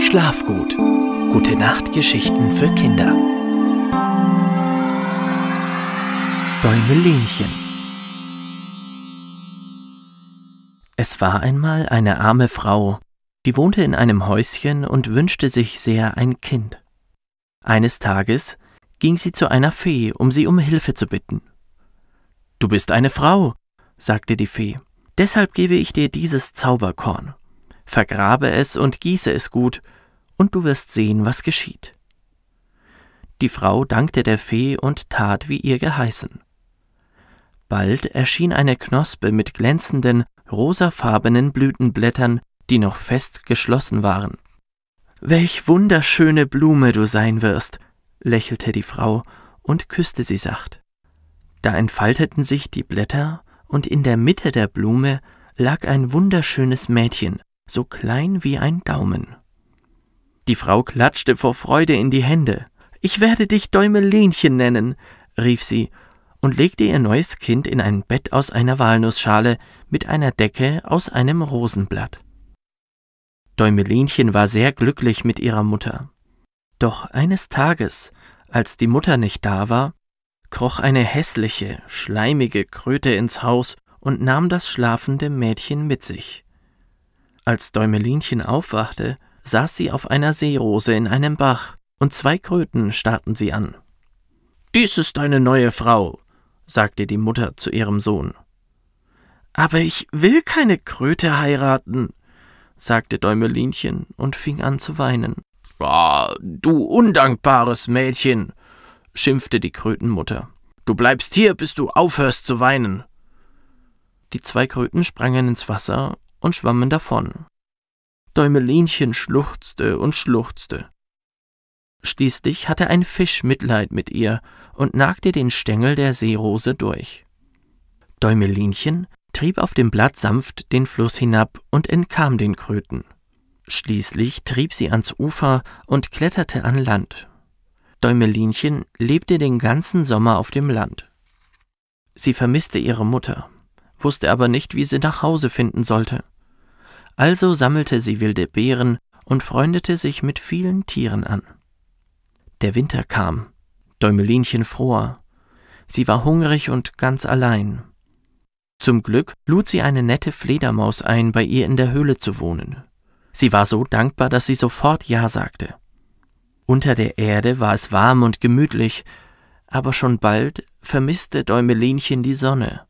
Schlaf gut. Gute Nacht Geschichten für Kinder. Däumelinchen. Es war einmal eine arme Frau, die wohnte in einem Häuschen und wünschte sich sehr ein Kind. Eines Tages ging sie zu einer Fee, um sie um Hilfe zu bitten. Du bist eine Frau, sagte die Fee, deshalb gebe ich dir dieses Zauberkorn vergrabe es und gieße es gut, und du wirst sehen, was geschieht. Die Frau dankte der Fee und tat, wie ihr geheißen. Bald erschien eine Knospe mit glänzenden, rosafarbenen Blütenblättern, die noch fest geschlossen waren. Welch wunderschöne Blume du sein wirst, lächelte die Frau und küßte sie sacht. Da entfalteten sich die Blätter, und in der Mitte der Blume lag ein wunderschönes Mädchen, so klein wie ein Daumen. Die Frau klatschte vor Freude in die Hände. Ich werde dich Däumelinchen nennen, rief sie und legte ihr neues Kind in ein Bett aus einer Walnussschale mit einer Decke aus einem Rosenblatt. Däumelinchen war sehr glücklich mit ihrer Mutter. Doch eines Tages, als die Mutter nicht da war, kroch eine hässliche, schleimige Kröte ins Haus und nahm das schlafende Mädchen mit sich. Als Däumelinchen aufwachte, saß sie auf einer Seerose in einem Bach, und zwei Kröten starrten sie an. Dies ist deine neue Frau, sagte die Mutter zu ihrem Sohn. Aber ich will keine Kröte heiraten, sagte Däumelinchen und fing an zu weinen. Ah, du undankbares Mädchen, schimpfte die Krötenmutter. Du bleibst hier, bis du aufhörst zu weinen. Die zwei Kröten sprangen ins Wasser und schwammen davon. Däumelinchen schluchzte und schluchzte. Schließlich hatte ein Fisch Mitleid mit ihr und nagte den Stängel der Seerose durch. Däumelinchen trieb auf dem Blatt sanft den Fluss hinab und entkam den Kröten. Schließlich trieb sie ans Ufer und kletterte an Land. Däumelinchen lebte den ganzen Sommer auf dem Land. Sie vermisste ihre Mutter, wusste aber nicht, wie sie nach Hause finden sollte. Also sammelte sie wilde Beeren und freundete sich mit vielen Tieren an. Der Winter kam, Däumelinchen fror, sie war hungrig und ganz allein. Zum Glück lud sie eine nette Fledermaus ein, bei ihr in der Höhle zu wohnen. Sie war so dankbar, dass sie sofort Ja sagte. Unter der Erde war es warm und gemütlich, aber schon bald vermisste Däumelinchen die Sonne.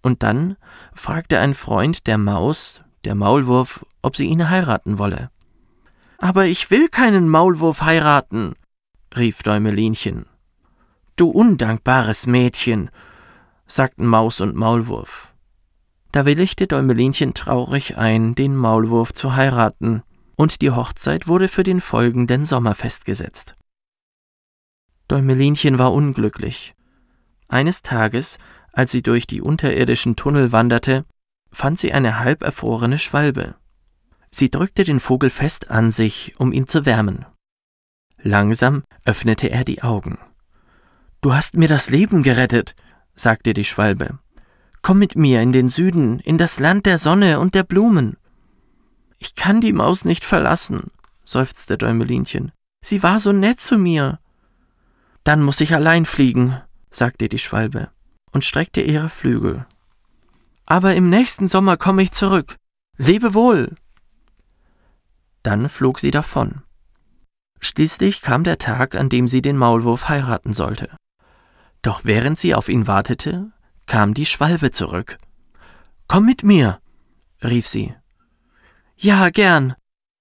Und dann fragte ein Freund der Maus, der Maulwurf, ob sie ihn heiraten wolle. Aber ich will keinen Maulwurf heiraten, rief Däumelinchen. Du undankbares Mädchen, sagten Maus und Maulwurf. Da willigte Däumelinchen traurig ein, den Maulwurf zu heiraten, und die Hochzeit wurde für den folgenden Sommer festgesetzt. Däumelinchen war unglücklich. Eines Tages, als sie durch die unterirdischen Tunnel wanderte, fand sie eine halb erfrorene Schwalbe. Sie drückte den Vogel fest an sich, um ihn zu wärmen. Langsam öffnete er die Augen. Du hast mir das Leben gerettet, sagte die Schwalbe. Komm mit mir in den Süden, in das Land der Sonne und der Blumen. Ich kann die Maus nicht verlassen, seufzte Däumelinchen. Sie war so nett zu mir. Dann muss ich allein fliegen, sagte die Schwalbe und streckte ihre Flügel aber im nächsten Sommer komme ich zurück. Lebe wohl! Dann flog sie davon. Schließlich kam der Tag, an dem sie den Maulwurf heiraten sollte. Doch während sie auf ihn wartete, kam die Schwalbe zurück. Komm mit mir, rief sie. Ja, gern,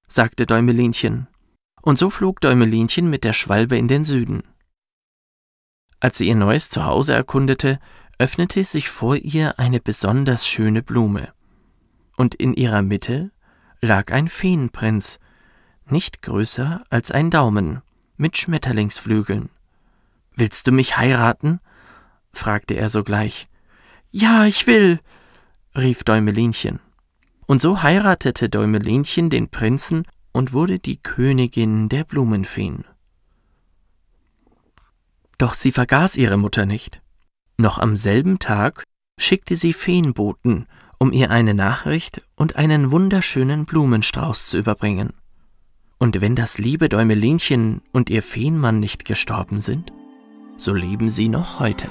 sagte Däumelinchen. Und so flog Däumelinchen mit der Schwalbe in den Süden. Als sie ihr neues Zuhause erkundete, öffnete sich vor ihr eine besonders schöne Blume, und in ihrer Mitte lag ein Feenprinz, nicht größer als ein Daumen, mit Schmetterlingsflügeln. Willst du mich heiraten? fragte er sogleich. Ja, ich will, rief Däumelinchen. Und so heiratete Däumelinchen den Prinzen und wurde die Königin der Blumenfeen. Doch sie vergaß ihre Mutter nicht. Noch am selben Tag schickte sie Feenboten, um ihr eine Nachricht und einen wunderschönen Blumenstrauß zu überbringen. Und wenn das liebe Däumelinchen und ihr Feenmann nicht gestorben sind, so leben sie noch heute.